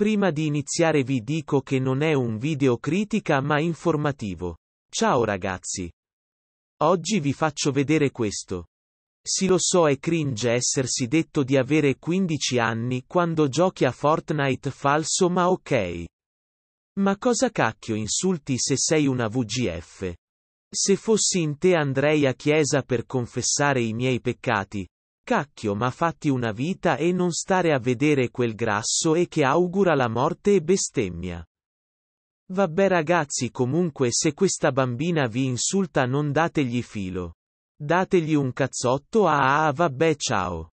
Prima di iniziare vi dico che non è un video critica ma informativo. Ciao ragazzi! Oggi vi faccio vedere questo. Sì lo so è cringe essersi detto di avere 15 anni quando giochi a Fortnite falso ma ok. Ma cosa cacchio insulti se sei una VGF? Se fossi in te andrei a chiesa per confessare i miei peccati, Cacchio ma fatti una vita e non stare a vedere quel grasso e che augura la morte e bestemmia. Vabbè ragazzi comunque se questa bambina vi insulta non dategli filo. Dategli un cazzotto a ah ah vabbè ciao.